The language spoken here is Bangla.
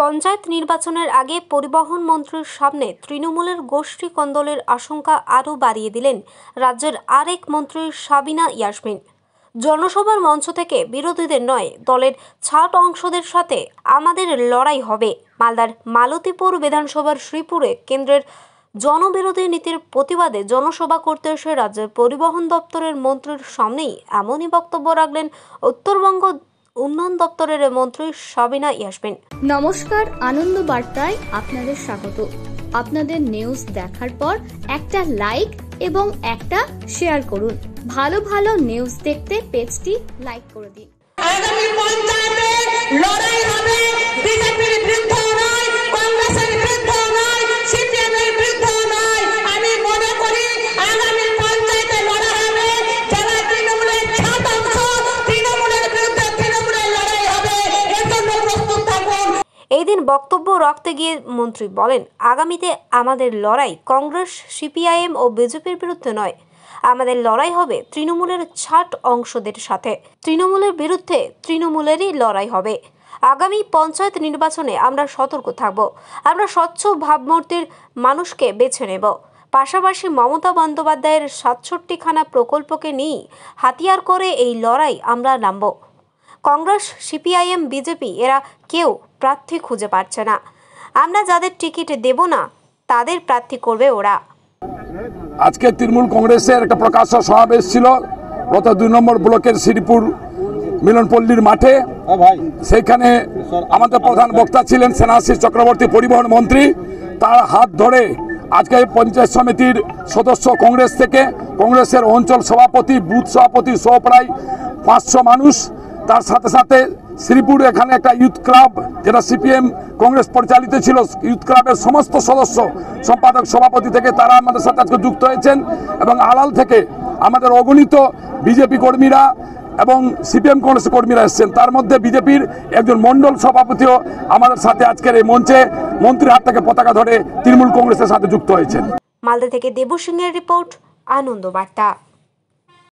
পঞ্চায়েত নির্বাচনের আগে পরিবহন মন্ত্রীর সামনে তৃণমূলের গোষ্ঠী কন্দলের আশঙ্কা আরও বাড়িয়ে দিলেন রাজ্যের আরেক মন্ত্রী সাবিনা ইয়াসমিন জনসভার মঞ্চ থেকে বিরোধীদের নয় দলের ছাট অংশদের সাথে আমাদের লড়াই হবে মালদার মালতীপুর বিধানসভার শ্রীপুরে কেন্দ্রের জনবিরোধী নীতির প্রতিবাদে জনসভা করতে এসে রাজ্যের পরিবহন দপ্তরের মন্ত্রীর সামনেই এমনই বক্তব্য রাখলেন উত্তরবঙ্গ উন্নয়ন দপ্তরের মন্ত্রী সাবিনা ইয়াসমিন নমস্কার আনন্দ বার্তায় আপনাদের স্বাগত আপনাদের নিউজ দেখার পর একটা লাইক এবং একটা শেয়ার করুন ভালো ভালো নিউজ দেখতে পেজটি লাইক করে দিন আগামী পঞ্চায়েতে লড়াই হবে বক্তব্য রাখতে গিয়ে মন্ত্রী বলেন আগামীতে আমাদের লড়াই কংগ্রেস সিপিআইএম ও বিজেপির বিরুদ্ধে নয় আমাদের লড়াই হবে তৃণমূলের ছাট অংশদের সাথে তৃণমূলের বিরুদ্ধে তৃণমূলেরই লড়াই হবে আগামী পঞ্চায়েত নির্বাচনে আমরা সতর্ক থাকব আমরা স্বচ্ছ ভাবমূর্তির মানুষকে বেছে নেব পাশাপাশি মমতা বন্দ্যোপাধ্যায়ের সাতষট্টিখানা প্রকল্পকে নিয়েই হাতিয়ার করে এই লড়াই আমরা নামব কংগ্রেস সিপিআইএম বিজেপি এরা কেউ প্রার্থী খুঁজে পাচ্ছে না আমরা যাদের টিকিট দেব না তাদের প্রার্থী করবে ওরা আজকে তৃণমূল কংগ্রেসের একটা প্রকাশ্য সমাবেশ ছিল গত দুই নম্বর ব্লকের শ্রীপুর মিলনপল্লীর মাঠে হ্যাঁ সেইখানে আমাদের প্রধান বক্তা ছিলেন সেনাশ্রী চক্রবর্তী পরিবহন মন্ত্রী তার হাত ধরে আজকে পঞ্চায়েত সমিতির সদস্য কংগ্রেস থেকে কংগ্রেসের অঞ্চল সভাপতি বুথ সভাপতি সহ প্রায় পাঁচশো মানুষ তার সাথে সাথে শ্রীপুর এখানে একটা ইউথ ক্লাব যেটা সিপিএম কংগ্রেস পরিচালিত ছিল ইউথ ক্লাবের সমস্ত সদস্য সম্পাদক সভাপতি থেকে তারা আমাদের সাথে আজকে যুক্ত হয়েছেন এবং আলাল থেকে আমাদের অগণিত বিজেপি কর্মীরা এবং সিপিএম কংগ্রেস কর্মীরা এসছেন তার মধ্যে বিজেপির একজন মণ্ডল সভাপতিও আমাদের সাথে আজকের এই মঞ্চে মন্ত্রীর হাত থেকে পতাকা ধরে তৃণমূল কংগ্রেসের সাথে যুক্ত হয়েছেন মালদা থেকে দেবু রিপোর্ট আনন্দ বার্তা